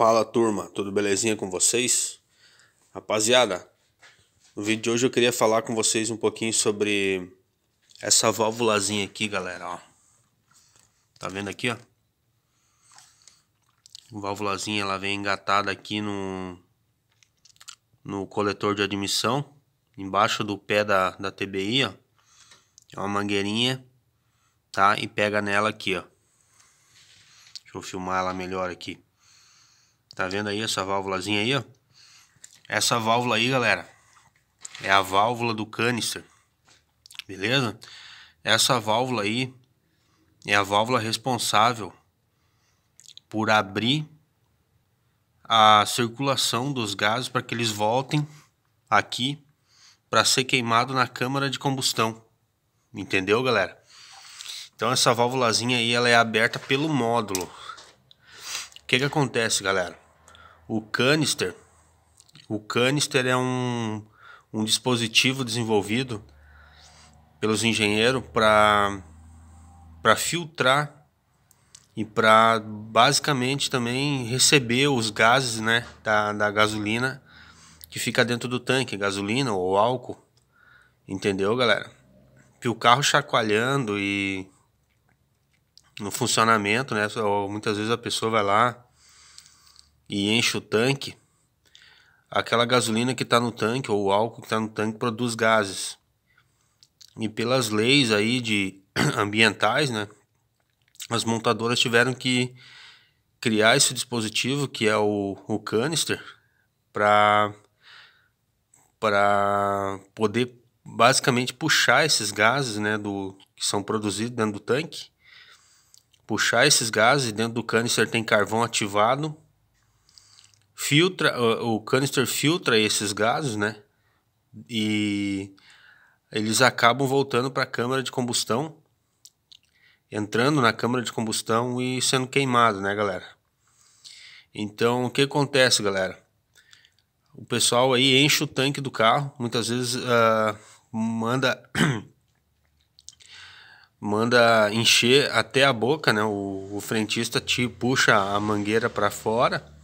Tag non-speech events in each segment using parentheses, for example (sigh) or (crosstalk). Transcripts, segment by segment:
Fala turma, tudo belezinha com vocês? Rapaziada, no vídeo de hoje eu queria falar com vocês um pouquinho sobre essa válvulazinha aqui, galera, ó. Tá vendo aqui, ó? Válvulazinha, ela vem engatada aqui no no coletor de admissão, embaixo do pé da, da TBI, ó. É uma mangueirinha, tá? E pega nela aqui, ó. Deixa eu filmar ela melhor aqui. Tá vendo aí essa válvulazinha aí, ó? Essa válvula aí, galera, é a válvula do canister, beleza? Essa válvula aí é a válvula responsável por abrir a circulação dos gases para que eles voltem aqui para ser queimado na câmara de combustão. Entendeu, galera? Então essa válvulazinha aí ela é aberta pelo módulo. O que que acontece, galera? O canister, o canister é um, um dispositivo desenvolvido pelos engenheiros para para filtrar e para basicamente também receber os gases né, da, da gasolina que fica dentro do tanque, gasolina ou álcool. Entendeu, galera? Que o carro chacoalhando e no funcionamento, né? Muitas vezes a pessoa vai lá, e enche o tanque, aquela gasolina que está no tanque ou o álcool que está no tanque produz gases. E pelas leis aí de (clears throat) ambientais, né, as montadoras tiveram que criar esse dispositivo que é o, o canister para para poder basicamente puxar esses gases, né, do que são produzidos dentro do tanque. Puxar esses gases dentro do canister tem carvão ativado filtra, o, o canister filtra esses gases, né? E eles acabam voltando para a câmara de combustão, entrando na câmara de combustão e sendo queimado, né, galera? Então, o que acontece, galera? O pessoal aí enche o tanque do carro, muitas vezes uh, manda (clears throat) manda encher até a boca, né? O, o frentista te puxa a mangueira para fora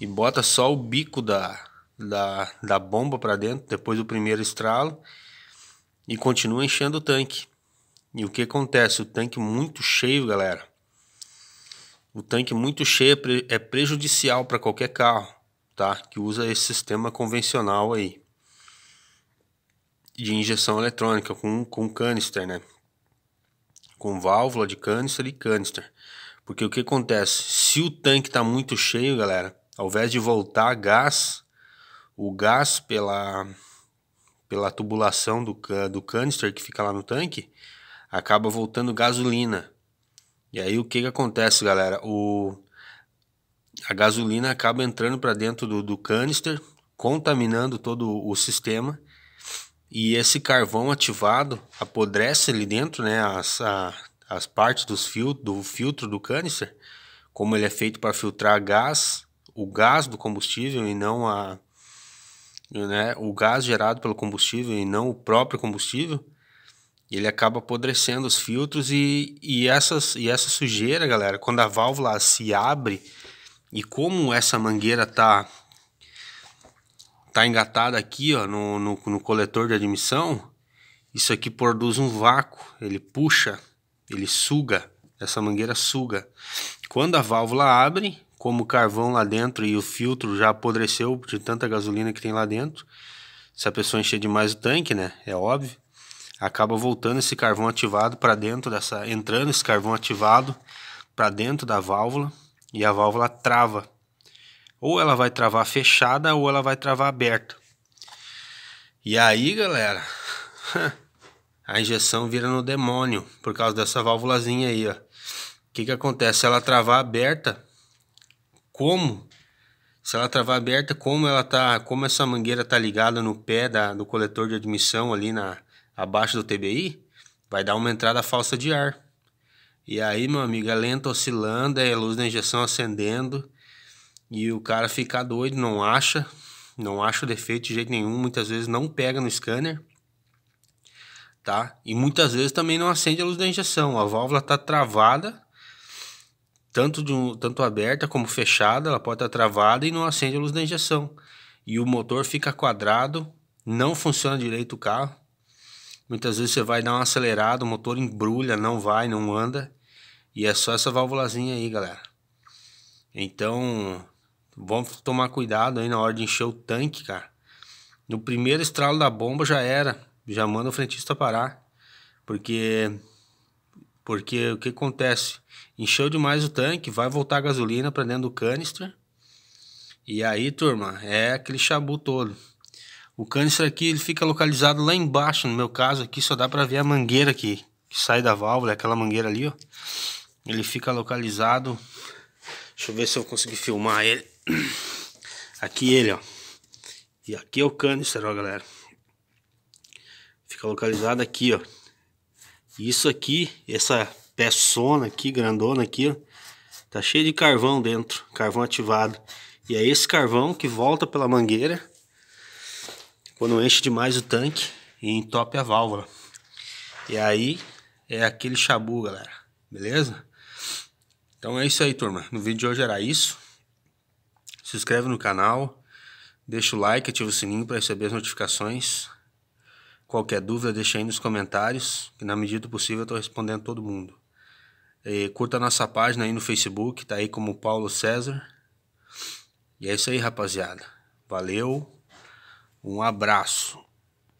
e bota só o bico da, da, da bomba para dentro, depois do primeiro estralo, e continua enchendo o tanque. E o que acontece? O tanque muito cheio, galera. O tanque muito cheio é, é prejudicial para qualquer carro, tá? Que usa esse sistema convencional aí de injeção eletrônica com, com canister, né? Com válvula de canister e canister. Porque o que acontece? Se o tanque está muito cheio, galera, ao invés de voltar gás, o gás pela, pela tubulação do, do canister que fica lá no tanque, acaba voltando gasolina. E aí o que, que acontece, galera? O, a gasolina acaba entrando para dentro do, do canister, contaminando todo o sistema. E esse carvão ativado apodrece ali dentro, né? As, a, as partes dos fil do filtro do canister, como ele é feito para filtrar gás, o gás do combustível e não a né, o gás gerado pelo combustível e não o próprio combustível, ele acaba apodrecendo os filtros e, e, essas, e essa sujeira, galera, quando a válvula se abre e como essa mangueira tá tá engatada aqui ó, no, no, no coletor de admissão, isso aqui produz um vácuo, ele puxa, ele suga, essa mangueira suga. Quando a válvula abre, como carvão lá dentro e o filtro já apodreceu de tanta gasolina que tem lá dentro. Se a pessoa encher demais o tanque, né? É óbvio. Acaba voltando esse carvão ativado para dentro dessa. entrando esse carvão ativado para dentro da válvula e a válvula trava. Ou ela vai travar fechada ou ela vai travar aberta. E aí, galera, (laughs) a injeção vira no demônio por causa dessa válvulazinha aí, ó. O que, que acontece? Se ela travar aberta, como se ela travar aberta, como ela tá, como essa mangueira tá ligada no pé da, do coletor de admissão ali na abaixo do TBI, vai dar uma entrada falsa de ar. E aí, meu amigo, é lenta oscilando, é a luz da injeção acendendo e o cara fica doido, não acha, não acha o defeito de jeito nenhum, muitas vezes não pega no scanner. Tá? E muitas vezes também não acende a luz da injeção, a válvula está travada tanto, do, tanto aberta como fechada, ela pode estar travada e não acende a luz da injeção. E o motor fica quadrado, não funciona direito o carro. Muitas vezes você vai dar uma acelerada, o motor embrulha, não vai, não anda. E é só essa válvulazinha aí, galera. Então, vamos tomar cuidado aí na hora de encher o tanque, cara. No primeiro estralo da bomba já era, já manda o frentista parar. Porque porque o que acontece? Encheu demais o tanque, vai voltar a gasolina para dentro do canister. E aí, turma, é aquele chabu todo. O canister aqui ele fica localizado lá embaixo, no meu caso aqui só dá para ver a mangueira aqui, que sai da válvula, aquela mangueira ali, ó. Ele fica localizado. Deixa eu ver se eu consegui filmar ele. (clears throat) Aqui ele, ó. E aqui é o canister, ó, galera. Fica localizado aqui, ó. Isso aqui, essa peçona aqui, grandona aqui, ó, tá cheio de carvão dentro, carvão ativado. E é esse carvão que volta pela mangueira quando enche demais o tanque e entope a válvula. E aí é aquele chabu, galera. Beleza? Então é isso aí, turma. No vídeo de hoje era isso. Se inscreve no canal, deixa o like, ativa o sininho para receber as notificações. Qualquer dúvida, deixa aí nos comentários, que na medida do possível eu estou respondendo todo mundo. E curta a nossa página aí no Facebook, tá aí como Paulo César. E é isso aí, rapaziada. Valeu, um abraço.